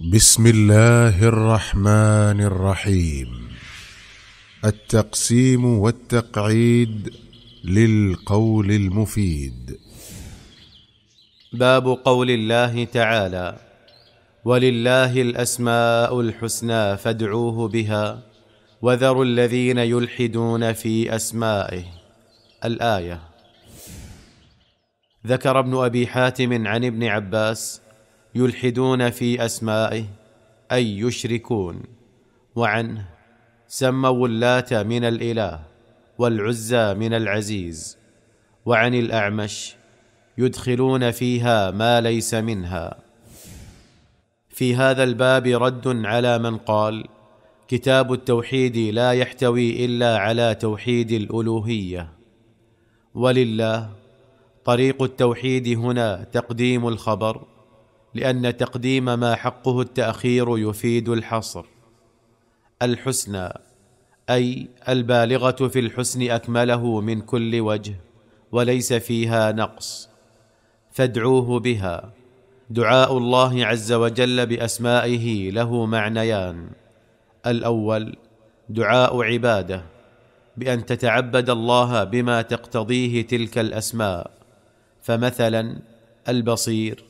بسم الله الرحمن الرحيم التقسيم والتقعيد للقول المفيد باب قول الله تعالى ولله الاسماء الحسنى فادعوه بها وذروا الذين يلحدون في اسمائه الايه ذكر ابن ابي حاتم عن ابن عباس يلحدون في اسمائه اي يشركون وعنه سموا اللات من الاله والعزى من العزيز وعن الاعمش يدخلون فيها ما ليس منها في هذا الباب رد على من قال كتاب التوحيد لا يحتوي الا على توحيد الالوهيه ولله طريق التوحيد هنا تقديم الخبر لان تقديم ما حقه التاخير يفيد الحصر الحسنى اي البالغه في الحسن اكمله من كل وجه وليس فيها نقص فادعوه بها دعاء الله عز وجل باسمائه له معنيان الاول دعاء عباده بان تتعبد الله بما تقتضيه تلك الاسماء فمثلا البصير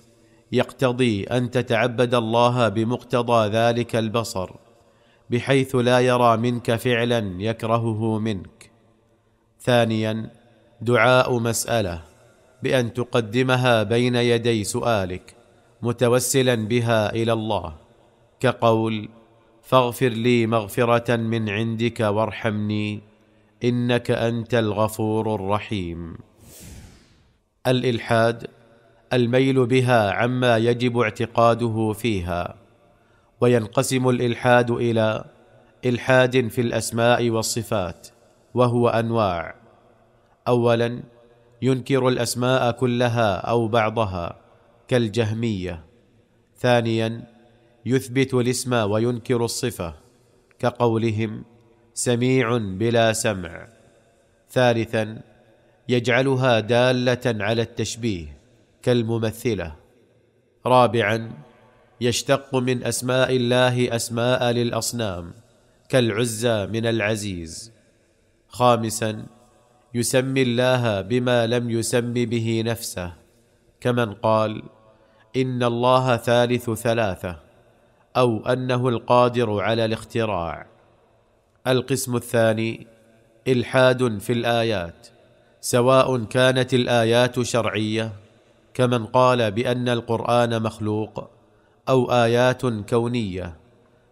يقتضي ان تتعبد الله بمقتضى ذلك البصر بحيث لا يرى منك فعلا يكرهه منك ثانيا دعاء مساله بان تقدمها بين يدي سؤالك متوسلا بها الى الله كقول فاغفر لي مغفره من عندك وارحمني انك انت الغفور الرحيم الالحاد الميل بها عما يجب اعتقاده فيها وينقسم الالحاد الى الحاد في الاسماء والصفات وهو انواع اولا ينكر الاسماء كلها او بعضها كالجهميه ثانيا يثبت الاسم وينكر الصفه كقولهم سميع بلا سمع ثالثا يجعلها داله على التشبيه كالممثله رابعا يشتق من اسماء الله اسماء للاصنام كالعزى من العزيز خامسا يسمي الله بما لم يسم به نفسه كمن قال ان الله ثالث ثلاثه او انه القادر على الاختراع القسم الثاني الحاد في الايات سواء كانت الايات شرعيه كمن قال بان القران مخلوق او ايات كونيه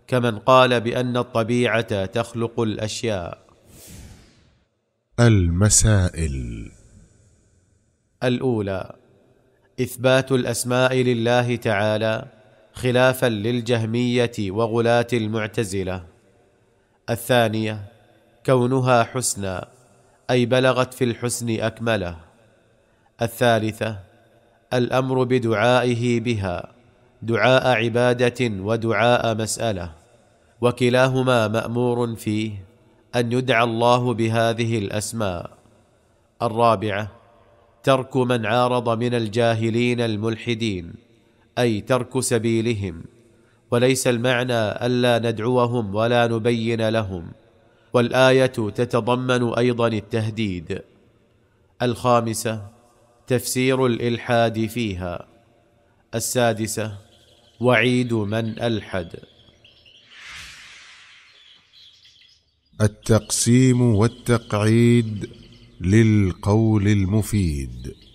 كمن قال بان الطبيعه تخلق الاشياء المسائل الاولى اثبات الاسماء لله تعالى خلافا للجهميه وغلاه المعتزله الثانيه كونها حسنى اي بلغت في الحسن اكمله الثالثه الامر بدعائه بها دعاء عباده ودعاء مساله وكلاهما مامور فيه ان يدعى الله بهذه الاسماء الرابعه ترك من عارض من الجاهلين الملحدين اي ترك سبيلهم وليس المعنى الا ندعوهم ولا نبين لهم والايه تتضمن ايضا التهديد الخامسه تفسير الالحاد فيها السادسه وعيد من الحد التقسيم والتقعيد للقول المفيد